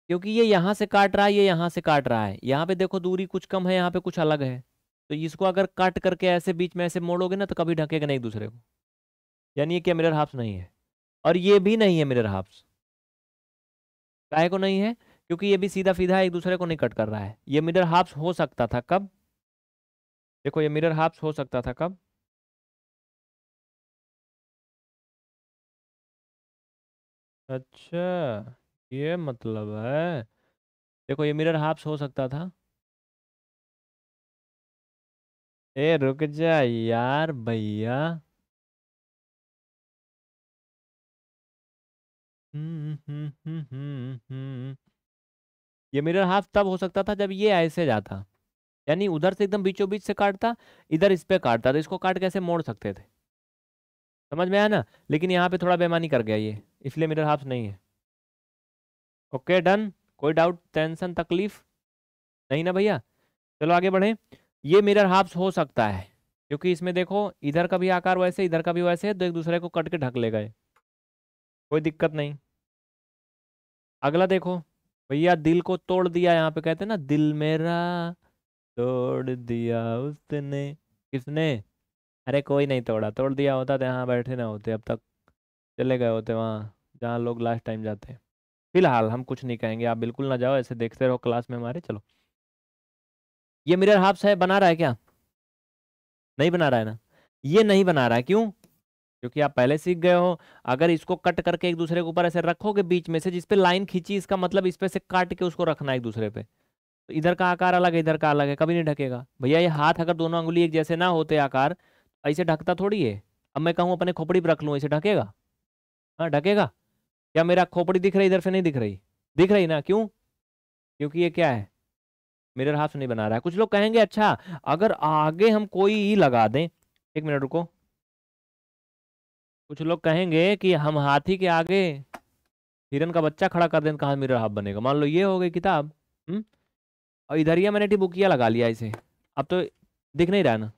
[SPEAKER 1] क्योंकि ये यहाँ से काट रहा है ये यहाँ से काट रहा है यहाँ पे देखो दूरी कुछ कम है यहाँ पे कुछ अलग है तो इसको अगर काट करके ऐसे बीच में ऐसे मोड़ोगे ना तो कभी ढकेगा नहीं दूसरे को यानी ये क्या मिरर हाफ्स नहीं है और ये भी नहीं है मिरर हाफ्स काहे को नहीं है क्योंकि ये भी सीधा सीधा एक दूसरे को नहीं कट कर रहा है ये मिरर हाफ्स हो सकता था कब देखो ये मिरर हाफ्स हो
[SPEAKER 2] सकता था कब अच्छा ये मतलब है देखो ये मिरर हाफ्स हो सकता था ए रुक जा यार भैया
[SPEAKER 1] हम्म हम्म हम्म हम्म हम्म ये मिरर हाफ तब हो सकता था जब ये ऐसे जाता यानी उधर से एकदम बीचों बीच से काटता इधर इस पर काटता तो इसको काट कैसे मोड़ सकते थे समझ में आया ना लेकिन यहाँ पे थोड़ा बेमानी कर गया ये इसलिए मिरर हाफ नहीं है ओके डन कोई डाउट टेंशन तकलीफ नहीं ना भैया चलो आगे बढ़े ये मिरर हाफ हो सकता है क्योंकि इसमें देखो इधर का भी आकार वैसे इधर का भी वैसे है तो एक दूसरे को कट के ढक ले गए कोई दिक्कत नहीं अगला देखो भैया दिल को तोड़ दिया यहाँ पे कहते हैं ना दिल मेरा तोड़ दिया उसने किसने अरे कोई नहीं तोड़ा तोड़ दिया होता तो यहाँ बैठे ना होते अब तक चले गए होते वहाँ जहाँ लोग लास्ट टाइम जाते हैं फिलहाल हम कुछ नहीं कहेंगे आप बिल्कुल ना जाओ ऐसे देखते रहो क्लास में हमारे चलो ये मिरर हाफ्स है बना रहा है क्या नहीं बना रहा है ना ये नहीं बना रहा है क्यों क्योंकि आप पहले सीख गए हो अगर इसको कट करके एक दूसरे के ऊपर ऐसे रखोगे बीच में से जिसपे लाइन खींची इसका मतलब इस पे से काट के उसको रखना एक दूसरे पे तो इधर का आकार अलग है इधर का अलग है कभी नहीं ढकेगा भैया ये हाथ अगर दोनों अंगुली एक जैसे ना होते आकार ऐसे ढकता थोड़ी है अब मैं कहूँ अपने खोपड़ी पर रख लूँ ऐसे ढकेगा हाँ ढकेगा क्या मेरा खोपड़ी दिख रही इधर से नहीं दिख रही दिख रही ना क्यों क्योंकि ये क्या है मेरे हाफ नहीं बना रहा है कुछ लोग कहेंगे अच्छा अगर आगे हम कोई ही लगा दें एक मिनट रुको कुछ लोग कहेंगे कि हम हाथी के आगे हिरन का बच्चा खड़ा कर दें कहा मिरर हाफ बनेगा मान लो ये हो गई किताब हम्म और इधर ही मैंने टिबुकिया लगा लिया इसे अब तो दिख नहीं रहा ना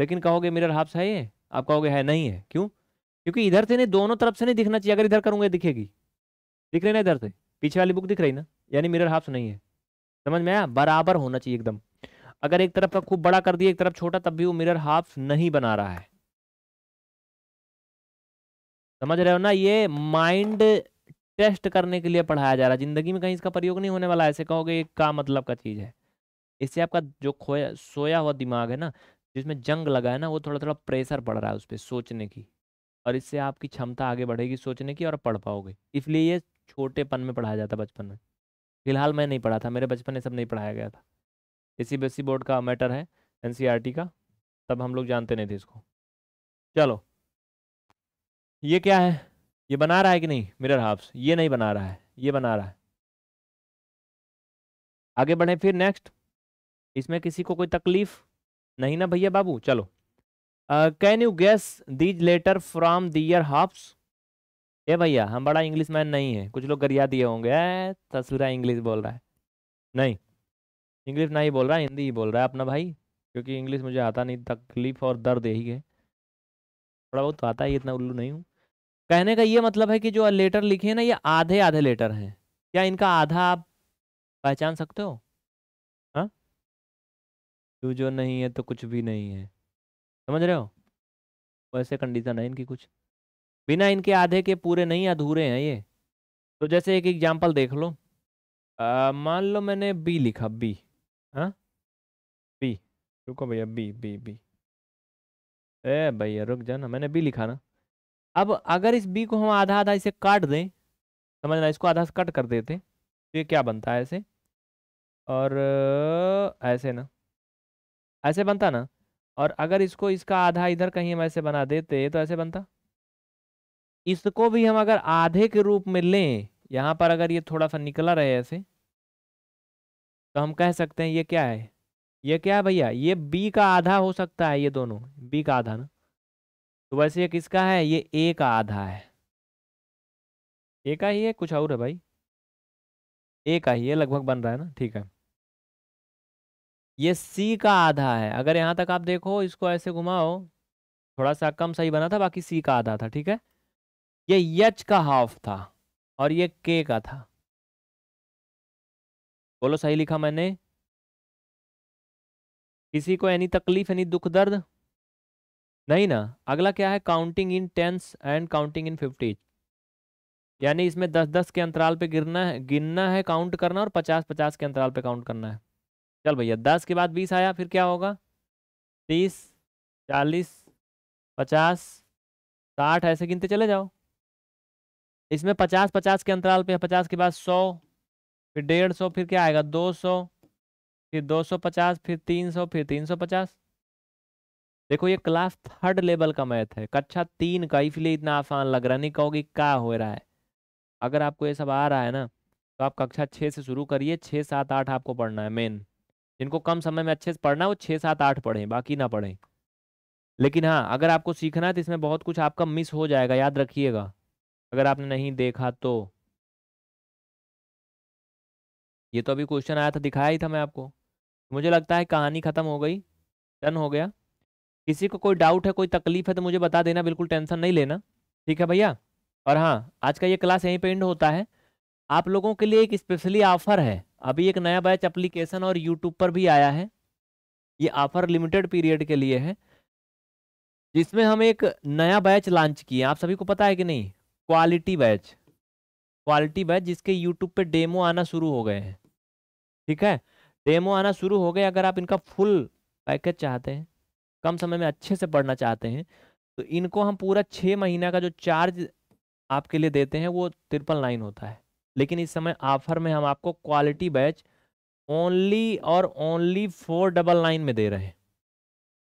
[SPEAKER 1] लेकिन कहोगे मिरर हाफ है ये आप कहोगे है नहीं है क्यों क्योंकि इधर से नहीं दोनों तरफ से नहीं दिखना चाहिए अगर इधर करूँगा दिखेगी दिख रही ना इधर से पीछे वाली बुक दिख रही ना यानी मिरर हाफ्स नहीं है समझ में आया बराबर होना चाहिए एकदम अगर एक तरफ का खूब बड़ा कर दिया एक तरफ छोटा तब भी वो मिरर हाफ नहीं बना रहा है समझ रहे हो ना ये माइंड टेस्ट करने के लिए पढ़ाया जा रहा है जिंदगी में कहीं इसका प्रयोग नहीं होने वाला ऐसे कहोगे का मतलब का चीज़ है इससे आपका जो खोया सोया हुआ दिमाग है ना जिसमें जंग लगा है ना वो थोड़ा थोड़ा प्रेशर पड़ रहा है उस पर सोचने की और इससे आपकी क्षमता आगे बढ़ेगी सोचने की और पढ़ पाओगे इसलिए ये छोटेपन में पढ़ाया जाता बचपन में फिलहाल मैं नहीं पढ़ा था मेरे बचपन में सब नहीं पढ़ाया गया था ए सी बोर्ड का मैटर है एन e का तब हम लोग जानते नहीं थे इसको चलो ये क्या है ये बना रहा है कि नहीं मिरर हाफ्स ये नहीं बना रहा है ये बना रहा है आगे बढ़े फिर नेक्स्ट इसमें किसी को कोई तकलीफ नहीं ना भैया बाबू चलो can you guess these letter from their halves ए भैया हम बड़ा इंग्लिश मैन नहीं है कुछ लोग गरिया दिए होंगे ससुरा इंग्लिश बोल रहा है नहीं इंग्लिश नहीं बोल रहा है हिंदी ही बोल रहा है अपना भाई क्योंकि इंग्लिश मुझे आता नहीं तकलीफ और दर्द यही है थोड़ा बहुत तो आता है इतना उल्लू नहीं हूँ कहने का ये मतलब है कि जो लेटर लिखे हैं ना ये आधे आधे लेटर हैं क्या इनका आधा आप पहचान सकते हो हाँ जो नहीं है तो कुछ भी नहीं है समझ रहे हो वैसे कंडीशन है इनकी कुछ बिना इनके आधे के पूरे नहीं अधूरे हैं ये तो जैसे एक एग्जाम्पल देख लो मान लो मैंने बी लिखा बी हाँ बी रुको भैया बी बी बी ए भैया रुक जाना मैंने बी लिखा ना अब अगर इस बी को हम आधा आधा इसे काट दें समझना इसको आधा से कट कर देते तो ये क्या बनता है ऐसे और ऐसे ना ऐसे बनता ना और अगर इसको इसका आधा इधर कहीं हम ऐसे बना देते तो ऐसे बनता इसको भी हम अगर आधे के रूप में लें यहाँ पर अगर ये थोड़ा सा निकला रहे ऐसे तो हम कह सकते हैं ये क्या है ये क्या है भैया ये बी का आधा हो सकता है ये दोनों बी का आधा ना तो वैसे ये किसका है ये ए का आधा है ए का ही है कुछ और है भाई ए का ही है लगभग बन रहा है ना ठीक है ये सी का आधा है अगर यहाँ तक आप देखो इसको ऐसे घुमाओ थोड़ा सा कम सही बना था बाकी सी का आधा था ठीक है ये यच का हाफ था और ये के का था बोलो सही लिखा मैंने किसी को यानी तकलीफ यानी दुख दर्द नहीं ना अगला क्या है counting in tens and counting in fifties यानी इसमें दस दस के अंतराल पे गिरना है गिनना है काउंट करना और पचास पचास के अंतराल पे काउंट करना है चल भैया दस के बाद बीस आया फिर क्या होगा तीस चालीस पचास साठ ऐसे गिनते चले जाओ इसमें पचास पचास के अंतराल पे पचास के बाद सौ फिर डेढ़ सौ फिर क्या आएगा दो सौ फिर दो सौ पचास फिर तीन सौ फिर तीन सौ पचास देखो ये क्लास थर्ड लेवल का मैथ है कक्षा तीन का इसलिए इतना आसान लग रहा नहीं कहोगे क्या हो रहा है अगर आपको ये सब आ रहा है ना तो आप कक्षा छः से शुरू करिए छः सात आठ आपको पढ़ना है मेन जिनको कम समय में अच्छे से पढ़ना है वो छः सात आठ पढ़ें बाकी ना पढ़ें लेकिन हाँ अगर आपको सीखना है तो इसमें बहुत कुछ आपका मिस हो जाएगा याद रखिएगा अगर आपने नहीं देखा तो ये तो अभी क्वेश्चन आया था दिखाया ही था मैं आपको मुझे लगता है कहानी ख़त्म हो गई डन हो गया किसी को कोई डाउट है कोई तकलीफ है तो मुझे बता देना बिल्कुल टेंशन नहीं लेना ठीक है भैया और हाँ आज का ये क्लास यहीं पे एंड होता है आप लोगों के लिए एक स्पेशली ऑफर है अभी एक नया बैच एप्लीकेशन और यूट्यूब पर भी आया है ये ऑफर लिमिटेड पीरियड के लिए है जिसमें हम एक नया बैच लॉन्च किए आप सभी को पता है कि नहीं क्वालिटी बैच क्वालिटी बैच जिसके यूट्यूब पे डेमो आना शुरू हो गए हैं ठीक है डेमो आना शुरू हो गए अगर आप इनका फुल पैकेज चाहते हैं कम समय में अच्छे से पढ़ना चाहते हैं तो इनको हम पूरा छः महीना का जो चार्ज आपके लिए देते हैं वो ट्रिपल नाइन होता है लेकिन इस समय ऑफर में हम आपको क्वालिटी बैच ओनली और ओनली फोर डबल नाइन में दे रहे हैं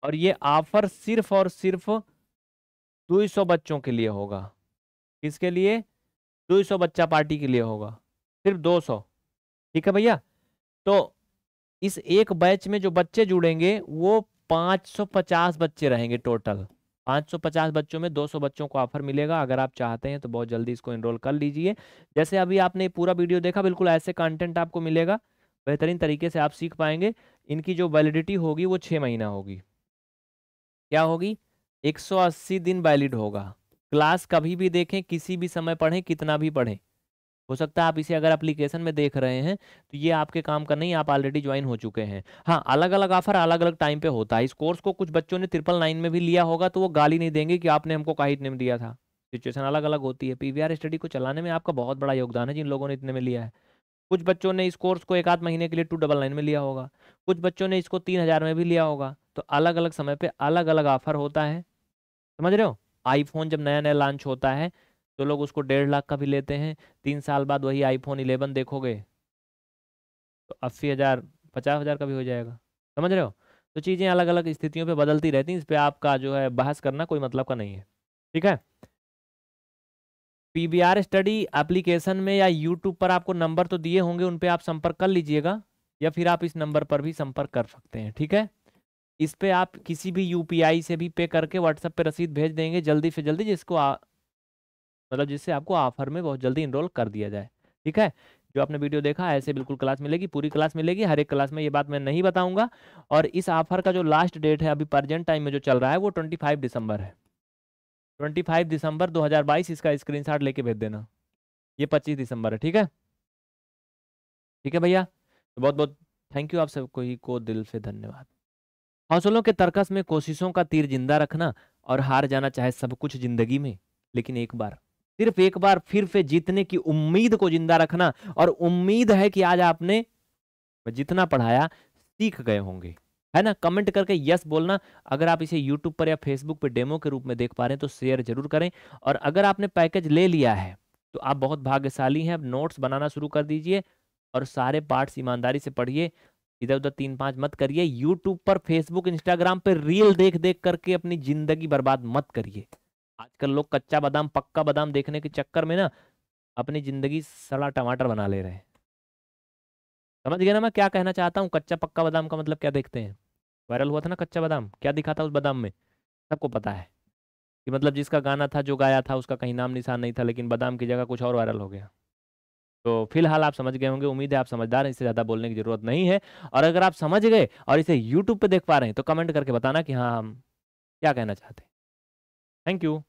[SPEAKER 1] और ये ऑफर सिर्फ और सिर्फ दो सौ बच्चों के लिए होगा किसके लिए दो सौ बच्चा पार्टी के लिए होगा सिर्फ दो सौ ठीक है भैया तो इस एक बैच में जो बच्चे जुड़ेंगे वो 550 बच्चे रहेंगे टोटल 550 बच्चों में 200 बच्चों को ऑफर मिलेगा अगर आप चाहते हैं तो बहुत जल्दी इसको इनरोल कर लीजिए जैसे अभी आपने पूरा वीडियो देखा बिल्कुल ऐसे कंटेंट आपको मिलेगा बेहतरीन तरीके से आप सीख पाएंगे इनकी जो वैलिडिटी होगी वो छः महीना होगी क्या होगी 180 दिन वैलिड होगा क्लास कभी भी देखें किसी भी समय पढ़ें कितना भी पढ़ें हो सकता है आप इसे अगर एप्लीकेशन में देख रहे हैं तो ये आपके काम का नहीं आप ऑलरेडी ज्वाइन हो चुके हैं हाँ अलग अलग ऑफर अलग अलग टाइम पे होता है इस कोर्स को कुछ बच्चों ने ट्रिपल नाइन में भी लिया होगा तो वो गाली नहीं देंगे कि आपने हमको इतने में दिया था सिचुएशन अलग अलग होती है पी स्टडी को चलाने में आपका बहुत बड़ा योगदान है जिन लोगों ने इतने में लिया है कुछ बच्चों ने इस कोर्स को एक आध महीने के लिए टू डबल नाइन में लिया होगा कुछ बच्चों ने इसको तीन हज़ार में भी लिया होगा तो अलग अलग समय पर अलग अलग ऑफर होता है समझ रहे हो आईफोन जब नया नया लॉन्च होता है जो तो लोग उसको डेढ़ लाख का भी लेते हैं तीन साल बाद वही आईफोन इलेवन देखोगे तो अस्सी हज़ार पचास हज़ार का भी हो जाएगा समझ रहे हो तो चीज़ें अलग अलग स्थितियों पे बदलती रहती हैं इस पर आपका जो है बहस करना कोई मतलब का नहीं है ठीक है पी स्टडी एप्लीकेशन में या यूट्यूब पर आपको नंबर तो दिए होंगे उन पर आप संपर्क कर लीजिएगा या फिर आप इस नंबर पर भी संपर्क कर सकते हैं ठीक है इस पर आप किसी भी यूपीआई से भी पे करके व्हाट्सएप पे रसीद भेज देंगे जल्दी से जल्दी जिसको मतलब जिससे आपको ऑफर में बहुत जल्दी इनरोल कर दिया जाए ठीक है जो आपने वीडियो देखा ऐसे बिल्कुल क्लास मिलेगी पूरी क्लास मिलेगी हर एक क्लास में ये बात मैं नहीं बताऊंगा और इस ऑफर का जो लास्ट डेट है अभी प्रजेंट टाइम में जो चल रहा है वो ट्वेंटी फाइव दिसंबर है ट्वेंटी फाइव दिसंबर दो हज़ार बाईस इसका स्क्रीन शॉट लेके भेज देना ये पच्चीस दिसंबर है ठीक है ठीक है भैया तो बहुत बहुत थैंक यू आप सबको ही को दिल से धन्यवाद हौसलों के तर्कस में कोशिशों का तीर जिंदा रखना और हार जाना चाहे सब कुछ जिंदगी में लेकिन एक बार सिर्फ एक बार फिर से जीतने की उम्मीद को जिंदा रखना और उम्मीद है कि आज आपने जितना पढ़ाया सीख गए होंगे है ना कमेंट करके यस बोलना अगर आप इसे यूट्यूब पर या फेसबुक पर डेमो के रूप में देख पा रहे हैं तो शेयर जरूर करें और अगर आपने पैकेज ले लिया है तो आप बहुत भाग्यशाली हैं अब नोट्स बनाना शुरू कर दीजिए और सारे पार्ट्स ईमानदारी से पढ़िए इधर उधर तीन पांच मत करिए यूट्यूब पर फेसबुक इंस्टाग्राम पर रील देख देख करके अपनी ज़िंदगी बर्बाद मत करिए आजकल लोग कच्चा बादाम पक्का बादाम देखने के चक्कर में ना अपनी जिंदगी सड़ा टमाटर बना ले रहे हैं समझ गया ना मैं क्या कहना चाहता हूँ कच्चा पक्का बादाम का मतलब क्या देखते हैं वायरल हुआ था ना कच्चा बादाम क्या दिखा था उस बादाम में सबको पता है कि मतलब जिसका गाना था जो गाया था उसका कहीं नाम निशान नहीं था लेकिन बादाम की जगह कुछ और वायरल हो गया तो फिलहाल आप समझ गए होंगे उम्मीद है आप समझदार हैं इससे ज़्यादा बोलने की ज़रूरत नहीं है और अगर आप समझ गए और इसे यूट्यूब पर देख पा रहे हैं तो कमेंट करके बताना कि हाँ हम क्या कहना चाहते हैं Thank you.